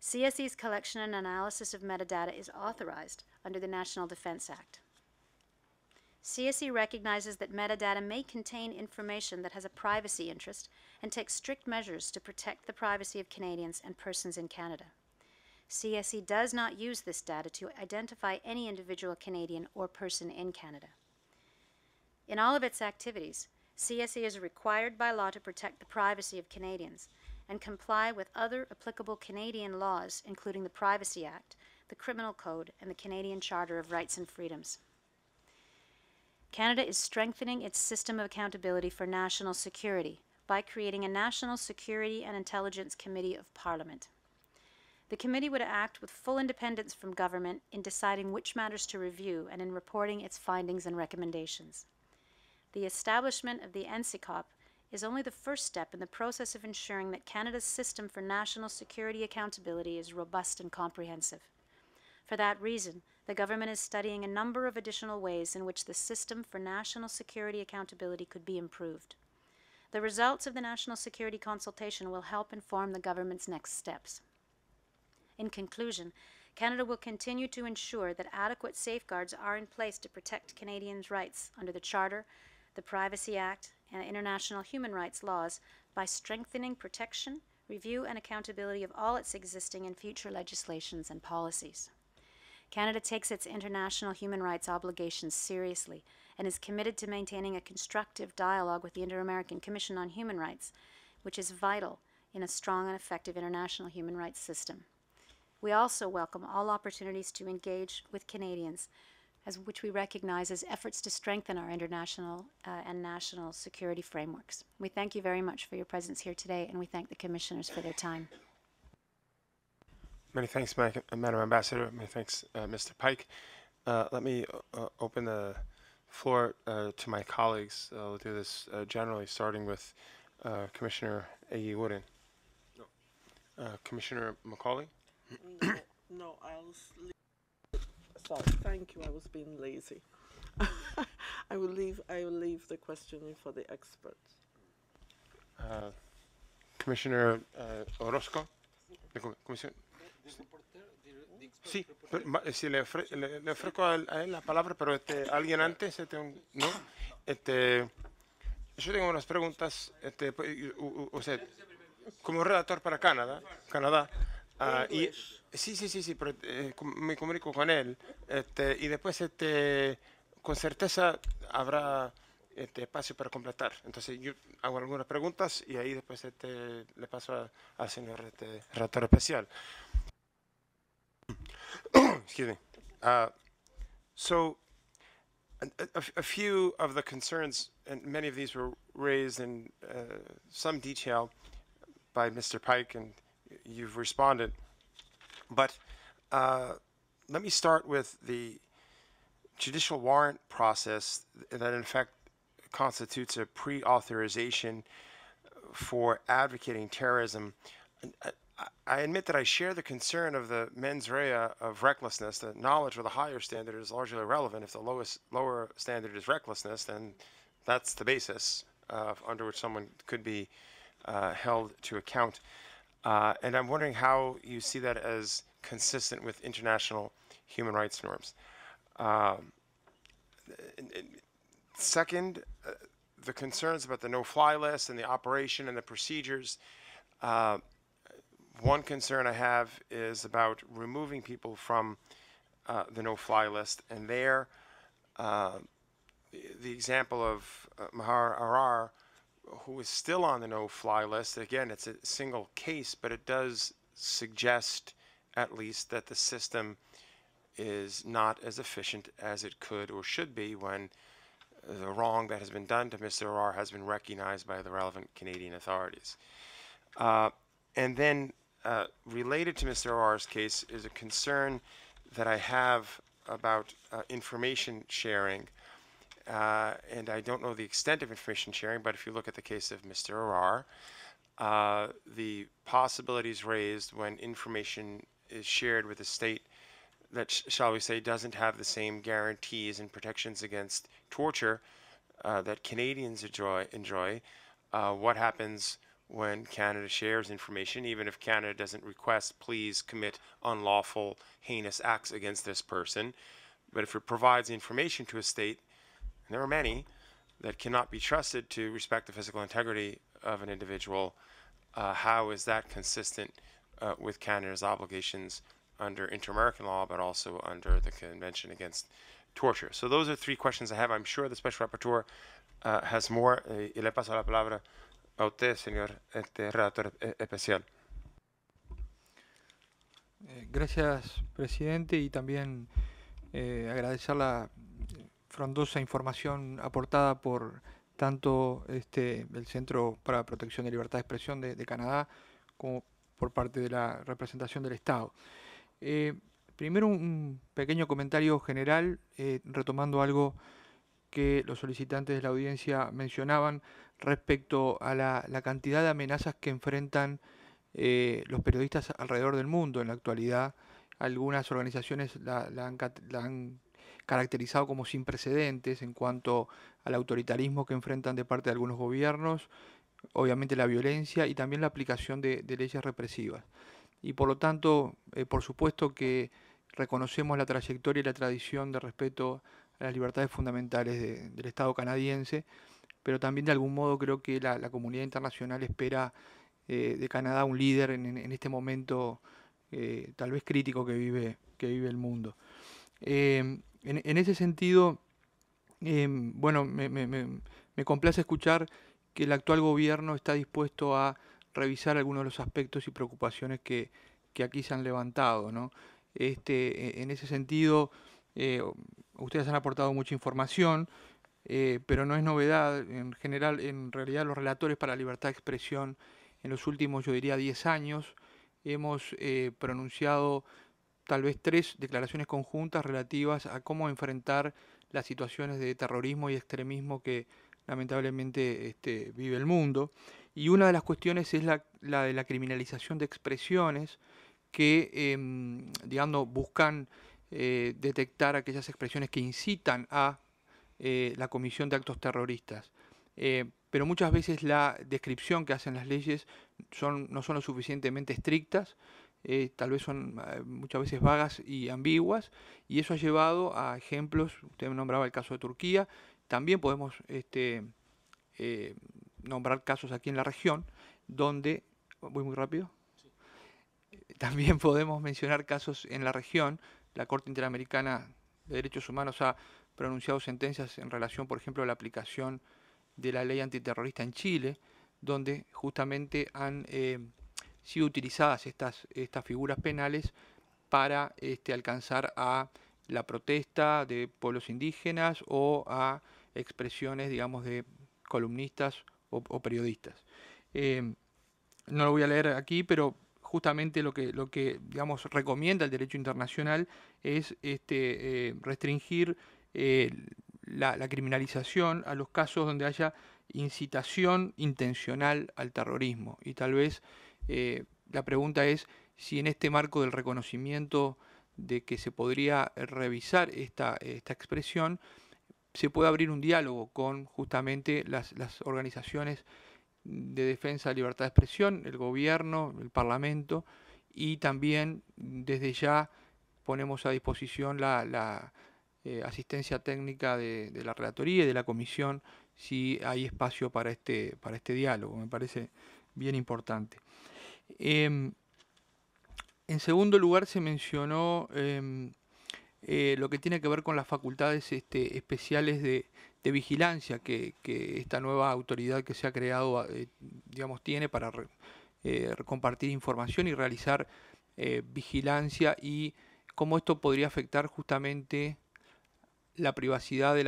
S3: CSE's collection and analysis of metadata is authorized under the National Defense Act. CSE recognizes that metadata may contain information that has a privacy interest and takes strict measures to protect the privacy of Canadians and persons in Canada. CSE does not use this data to identify any individual Canadian or person in Canada. In all of its activities, CSE is required by law to protect the privacy of Canadians and comply with other applicable Canadian laws, including the Privacy Act, the Criminal Code, and the Canadian Charter of Rights and Freedoms. Canada is strengthening its system of accountability for national security by creating a National Security and Intelligence Committee of Parliament. The committee would act with full independence from government in deciding which matters to review and in reporting its findings and recommendations. The establishment of the NCCOP is only the first step in the process of ensuring that Canada's system for national security accountability is robust and comprehensive. For that reason, the government is studying a number of additional ways in which the system for national security accountability could be improved. The results of the national security consultation will help inform the government's next steps. In conclusion, Canada will continue to ensure that adequate safeguards are in place to protect Canadians' rights under the Charter, the Privacy Act, and international human rights laws by strengthening protection, review, and accountability of all its existing and future legislations and policies. Canada takes its international human rights obligations seriously and is committed to maintaining a constructive dialogue with the Inter American Commission on Human Rights, which is vital in a strong and effective international human rights system. We also welcome all opportunities to engage with Canadians, as which we recognize as efforts to strengthen our international uh, and national security frameworks. We thank you very much for your presence here today, and we thank the commissioners for their time.
S1: Many thanks, uh, Madam Ambassador. Many thanks, uh, Mr. Pike. Uh, let me uh, open the floor uh, to my colleagues. I'll do this generally, starting with Commissioner A.E. Wooden. No. Commissioner McCauley.
S2: No, no, I was. Sorry, thank you. I was being lazy. *laughs* I will leave. I will leave the questioning for the experts.
S1: Uh, Commissioner uh, Orozco, the commission. Sí, si eh, sí, le, le, le, ofrezco a él, la palabra, pero este, alguien antes, este, ¿no? Este, yo tengo unas preguntas, este, pues, o sea, como redactor para Canadá, Canadá, Ah, y, sí, sí, sí, sí, pero, eh, me comunico con él. Este, y después, este, con certeza, habrá este espacio para completar. Entonces, yo hago algunas preguntas y ahí después este, le paso al señor este, especial. *coughs* Excuse me. Uh, so, a, few of the concerns, and many of these were raised in uh, some detail by Mr. Pike and you've responded. But uh, let me start with the judicial warrant process that, in fact, constitutes a pre authorization for advocating terrorism. I admit that I share the concern of the mens rea of recklessness. The knowledge of the higher standard is largely irrelevant. If the lowest lower standard is recklessness, then that's the basis uh, under which someone could be uh, held to account. Uh, and I'm wondering how you see that as consistent with international human rights norms. Um, second, uh, the concerns about the no-fly list and the operation and the procedures. Uh, one concern I have is about removing people from uh, the no-fly list, and there, uh, the example of uh, Mahar Arar who is still on the no-fly list. Again, it's a single case, but it does suggest at least that the system is not as efficient as it could or should be when the wrong that has been done to Mr. R has been recognized by the relevant Canadian authorities. Uh, and then uh, related to Mr. R's case is a concern that I have about uh, information sharing uh, and I don't know the extent of information sharing, but if you look at the case of Mr. Arar, uh, the possibilities raised when information is shared with a state that, sh- shall we say, doesn't have the same guarantees and protections against torture uh, that Canadians enjoy, enjoy uh, what happens when Canada shares information, even if Canada doesn't request, please commit unlawful, heinous acts against this person. But if it provides information to a state and there are many, that cannot be trusted to respect the physical integrity of an individual, uh, how is that consistent uh, with Canada's obligations under inter-American law, but also under the Convention Against Torture? So those are three questions I have. I'm sure the Special Rapporteur uh, has more. Eh, y le paso la palabra a usted, señor relator especial.
S4: Eh, gracias, presidente, y también eh, agradecer la frondosa información aportada por tanto este, el Centro para la Protección de Libertad de Expresión de, Canadá como por parte de la representación del Estado. Eh, primero un pequeño comentario general, eh, retomando algo que los solicitantes de la audiencia mencionaban respecto a la, cantidad de amenazas que enfrentan eh, los periodistas alrededor del mundo en la actualidad. Algunas organizaciones la han caracterizado como sin precedentes en cuanto al autoritarismo que enfrentan de parte de algunos gobiernos, obviamente la violencia y también la aplicación de, leyes represivas. Y por lo tanto, eh, por supuesto que reconocemos la trayectoria y la tradición de respeto a las libertades fundamentales del Estado canadiense, pero también de algún modo creo que la, comunidad internacional espera eh, de Canadá un líder en, este momento eh, tal vez crítico que vive, que vive el mundo en, ese sentido, em, bueno, me, complace escuchar que el actual gobierno está dispuesto a revisar algunos de los aspectos y preocupaciones que, aquí se han levantado. Este, e, en ese sentido, eh, ustedes han aportado mucha información, eh, pero no es novedad. En general, en realidad, los relatores para libertad de expresión en los últimos, yo diría, 10 años, hemos eh, pronunciado tal vez tres declaraciones conjuntas relativas a cómo enfrentar las situaciones de terrorismo y extremismo que lamentablemente este, vive el mundo. Y una de las cuestiones es la, de la criminalización de expresiones que, em, buscan eh, detectar aquellas expresiones que incitan a eh, la comisión de actos terroristas. Eh, pero muchas veces la descripción que hacen las leyes no son lo suficientemente estrictas eh, tal vez son eh, muchas veces vagas y ambiguas, y eso ha llevado a ejemplos, usted nombraba el caso de Turquía, también podemos este, eh, nombrar casos aquí en la región, donde, voy muy rápido, también *laughs* podemos mencionar casos en la región, la Corte Interamericana de Derechos Humanos ha pronunciado sentencias en relación, por ejemplo, a la aplicación de la ley antiterrorista en Chile, donde justamente han sido utilizadas estas, estas figuras penales para este, alcanzar a la protesta de pueblos indígenas o a expresiones, digamos, de columnistas o, periodistas. Em, no lo voy a leer aquí, pero justamente lo que, lo que digamos, recomienda el derecho internacional es este, eh, restringir eh, la, la, criminalización a los casos donde haya incitación intencional al terrorismo y tal vez eh, la pregunta es si en este marco del reconocimiento de que se podría revisar esta, expresión, se puede abrir un diálogo con justamente las, organizaciones de defensa de libertad de expresión, el gobierno, el parlamento, y también desde ya ponemos a disposición la, eh, asistencia técnica de, la Relatoría y de la Comisión si hay espacio para este, para este diálogo. Me parece bien importante. Em, en segundo lugar se mencionó em, eh, lo que tiene que ver con las facultades este, especiales de, vigilancia que, esta nueva autoridad que se ha creado, eh, digamos, tiene para eh, compartir información y realizar vigilancia y cómo esto podría afectar justamente la privacidad y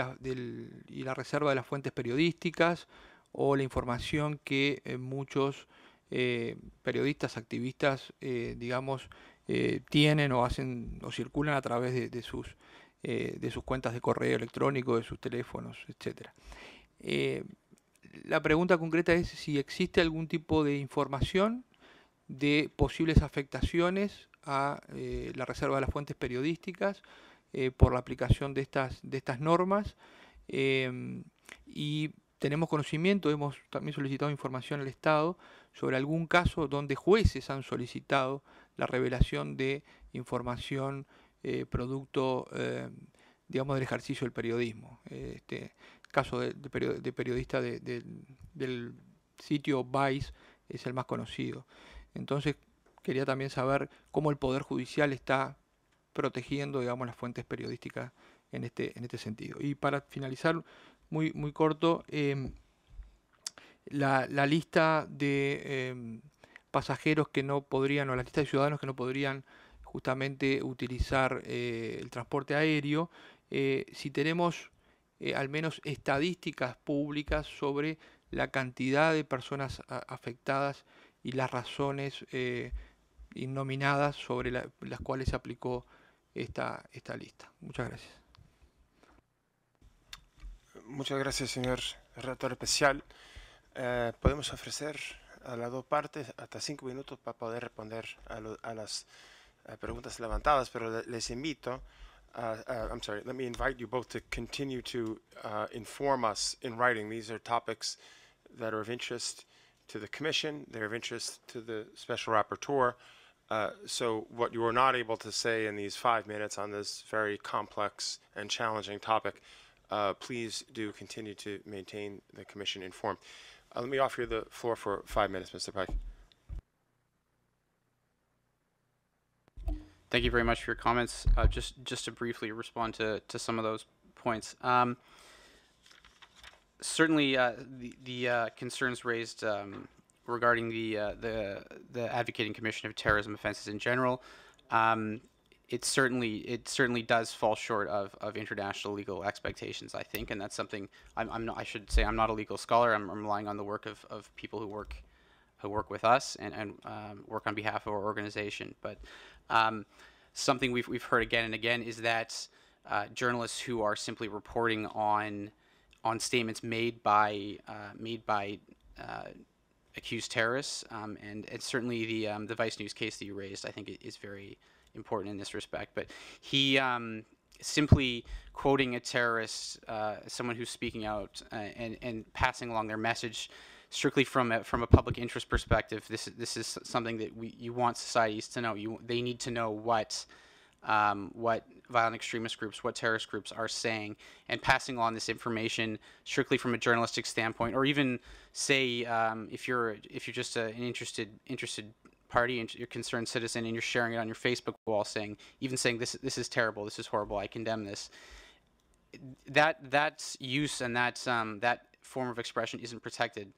S4: la reserva de las fuentes periodísticas o la información que muchos eh, periodistas, activistas, eh, digamos, eh, tienen o hacen o circulan a través de, sus, de sus cuentas de correo electrónico, de sus teléfonos, etc. la pregunta concreta es si existe algún tipo de información de posibles afectaciones a la reserva de las fuentes periodísticas por la aplicación de estas, de estas normas y tenemos conocimiento, hemos también solicitado información al Estado sobre algún caso donde jueces han solicitado la revelación de información eh, producto, eh, digamos, del ejercicio del periodismo. Este caso de, periodista del sitio Vice es el más conocido. Entonces, quería también saber cómo el Poder Judicial está protegiendo, digamos, las fuentes periodísticas en este, en este sentido. Y para finalizar, muy, muy corto, em, la, la, lista de em, pasajeros que no podrían, o la lista de ciudadanos que no podrían justamente utilizar eh, el transporte aéreo, eh, si tenemos eh, al menos estadísticas públicas sobre la cantidad de personas afectadas y las razones innominadas sobre las cuales se aplicó esta, esta lista. Muchas gracias.
S1: muchas gracias, señor relator especial. Eh, podemos ofrecer a las dos partes hasta cinco minutos para poder responder a, lo, a las a preguntas levantadas, pero les invito. Uh, uh, I'm sorry, let me invite you both to continue to uh, inform us in writing. These are topics that are of interest to the Commission, they're of interest to the Special Rapporteur. Uh, so, what you were not able to say in these five minutes on this very complex and challenging topic, uh, please do continue to maintain the commission informed. Uh, let me offer you the floor for five minutes, Mr. Pike.
S2: Thank you very much for your comments. Uh, just just to briefly respond to, to some of those points. Um, certainly, uh, the, the uh, concerns raised um, regarding the, uh, the the advocating commission of terrorism offenses in general. Um, it certainly it certainly does fall short of, of international legal expectations, I think, and that's something I'm, I'm not, I should say I'm not a legal scholar. I'm, I'm, relying on the work of, of people who work who work with us and, and um, work on behalf of our organization. But um, something we've we've heard again and again is that uh, journalists who are simply reporting on on statements made by uh, made by uh, accused terrorists, um, and, and certainly the um, the Vice News case that you raised, I think, is very important in this respect. But he um, simply quoting a terrorist, uh, someone who's speaking out uh, and, and passing along their message strictly from a, from a public interest perspective. This, this is something that we, you want societies to know. You, they need to know what, um, what violent extremist groups, what terrorist groups are saying, and passing on this information strictly from a journalistic standpoint, or even say um, if you're if you're just a, an interested interested party and you're concerned citizen and you're sharing it on your Facebook wall saying even saying this this is terrible this is horrible I condemn this that that's use and that um, that form of expression isn't protected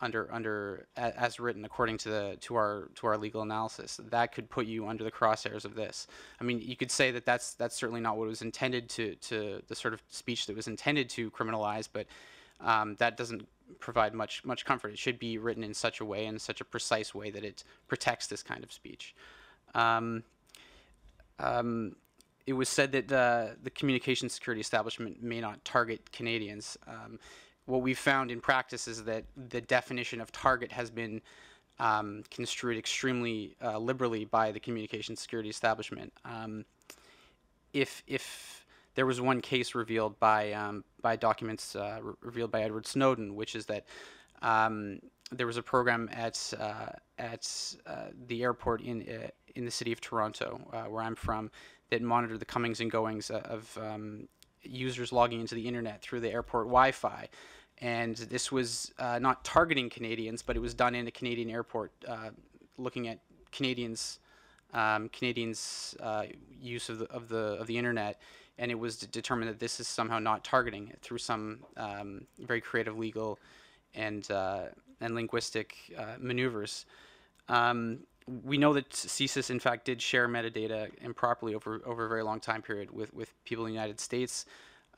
S2: under under as written according to the to our to our legal analysis that could put you under the crosshairs of this i mean you could say that that's that's certainly not what was intended to to the sort of speech that was intended to criminalize but um, that doesn't provide much much comfort. It should be written in such a way in such a precise way that it protects this kind of speech. Um, um, it was said that uh, the communication security establishment may not target Canadians. Um, what we found in practice is that the definition of target has been um, construed extremely uh, liberally by the communication security establishment. Um, if if there was one case revealed by um, by documents uh, re revealed by Edward Snowden, which is that um, there was a program at uh, at uh, the airport in uh, in the city of Toronto, uh, where I'm from, that monitored the comings and goings of um, users logging into the internet through the airport Wi-Fi. And this was not targeting Canadians, but it was done in a Canadian airport, looking at Canadians um, Canadians' uh, use of the, of the of the internet, and it was determined that this is somehow not targeting through some um, very creative legal and uh, and linguistic uh, maneuvers. Um, we know that CSIS in fact did share metadata improperly over over a very long time period with with people in the United States,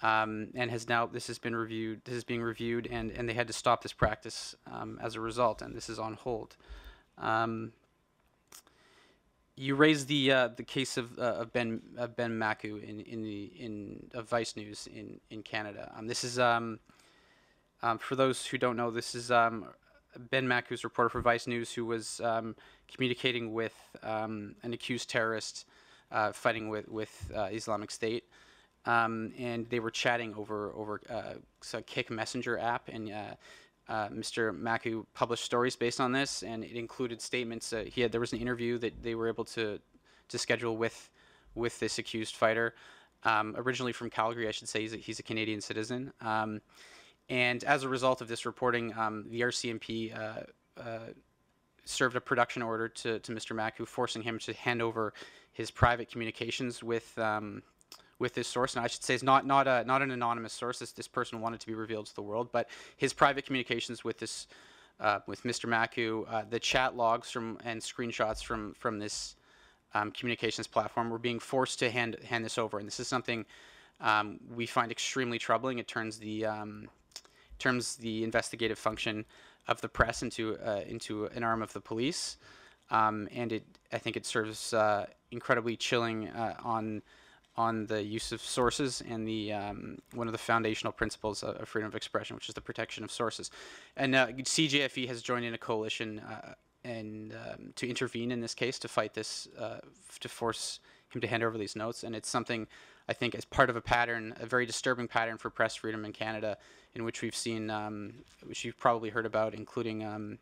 S2: um, and has now this has been reviewed. This is being reviewed, and and they had to stop this practice um, as a result, and this is on hold. Um, you raised the uh, the case of, uh, of Ben of Ben Maku in in the in of Vice News in in Canada. Um, this is um, um, for those who don't know, this is um, Ben Maku's reporter for Vice News who was um, communicating with um, an accused terrorist uh, fighting with with uh, Islamic State, um, and they were chatting over over a uh, kick messenger app, and uh, uh, Mr. Maku published stories based on this, and it included statements. Uh, he had there was an interview that they were able to to schedule with with this accused fighter, um, originally from Calgary, I should say. He's a, he's a Canadian citizen, um, and as a result of this reporting, um, the RCMP. Uh, uh, served a production order to, to Mr. Maku, forcing him to hand over his private communications with um, with this source, and I should say it's not not a, not an anonymous source. This, this person wanted to be revealed to the world, but his private communications with this uh, with Mr. Maku, uh, the chat logs from and screenshots from from this um, communications platform were being forced to hand hand this over, and this is something um, we find extremely troubling. It turns the um, turns the investigative function of the press into uh, into an arm of the police, um, and it I think it serves uh, incredibly chilling uh, on on the use of sources and the um, one of the foundational principles of, freedom of expression, which is the protection of sources. And uh, CJFE has joined in a coalition uh, and um, to intervene in this case to fight this uh, to force him to hand over these notes. And it's something I think as part of a pattern, a very disturbing pattern for press freedom in Canada, in which we've seen, um, which you've probably heard about, including. Um,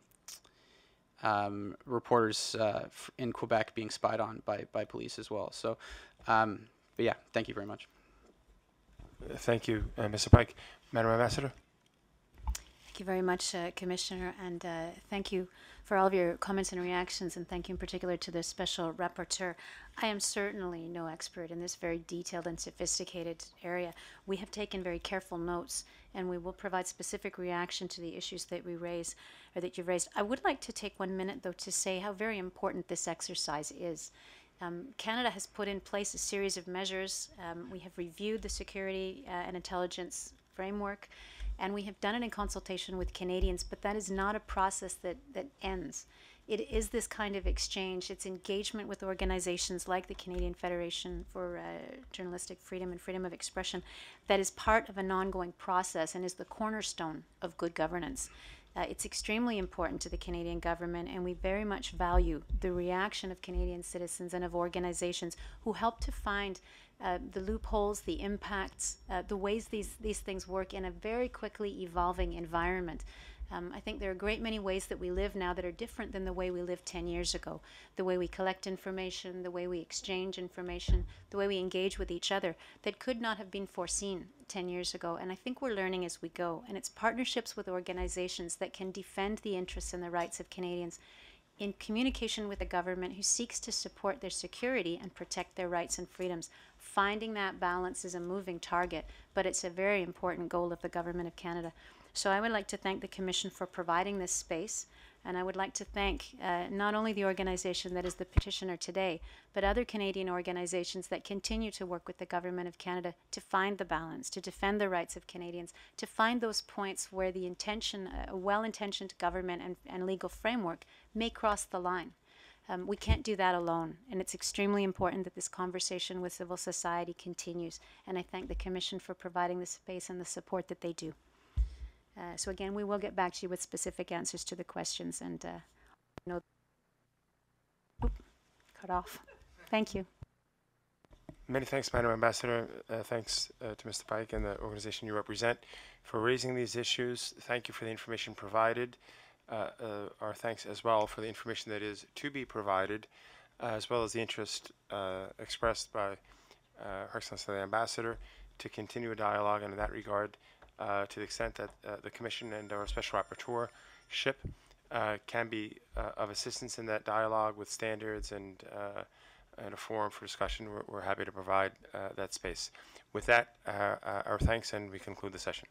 S2: um, reporters uh, in Quebec being spied on by, by police as well. So, um, but yeah, thank you very much. Thank you, uh, Mr. Pike. Madam Ambassador.
S3: Thank you very much, uh, Commissioner, and uh, thank you for all of your comments and reactions, and thank you in particular to the special rapporteur. I am certainly no expert in this very detailed and sophisticated area. We have taken very careful notes, and we will provide specific reaction to the issues that we raise or that you've raised. I would like to take one minute, though, to say how very important this exercise is. Um, Canada has put in place a series of measures. Um, we have reviewed the security uh, and intelligence framework, and we have done it in consultation with Canadians, but that is not a process that, that ends. It is this kind of exchange. It's engagement with organizations like the Canadian Federation for uh, Journalistic Freedom and Freedom of Expression that is part of an ongoing process and is the cornerstone of good governance. Uh, it's extremely important to the Canadian government, and we very much value the reaction of Canadian citizens and of organizations who help to find uh, the loopholes, the impacts, uh, the ways these, these things work in a very quickly evolving environment. Um, I think there are a great many ways that we live now that are different than the way we lived 10 years ago. The way we collect information, the way we exchange information, the way we engage with each other that could not have been foreseen 10 years ago. And I think we're learning as we go. And it's partnerships with organizations that can defend the interests and the rights of Canadians in communication with a government who seeks to support their security and protect their rights and freedoms. Finding that balance is a moving target, but it's a very important goal of the Government of Canada. So I would like to thank the Commission for providing this space. And I would like to thank uh, not only the organization that is the petitioner today, but other Canadian organizations that continue to work with the Government of Canada to find the balance, to defend the rights of Canadians, to find those points where the intention, a uh, well intentioned government and, and legal framework may cross the line. Um, we can't do that alone, and it's extremely important that this conversation with civil society continues. And I thank the Commission for providing the space and the support that they do. Uh, so again, we will get back to you with specific answers to the questions and uh, no Oop, cut off. Thank you.
S1: Many thanks, Madam Ambassador. Uh, thanks uh, to Mr. Pike and the organization you represent for raising these issues. Thank you for the information provided. Uh, uh our thanks as well for the information that is to be provided, uh, as well as the interest expressed by Her Excellency the Ambassador to continue a dialogue. And in that regard, uh, to the extent that uh, the commission and our special rapporteurship uh, can be uh, of assistance in that dialogue with standards and uh, and a forum for discussion, we're, we're happy to provide uh, that space. With that, our thanks, and we conclude the session.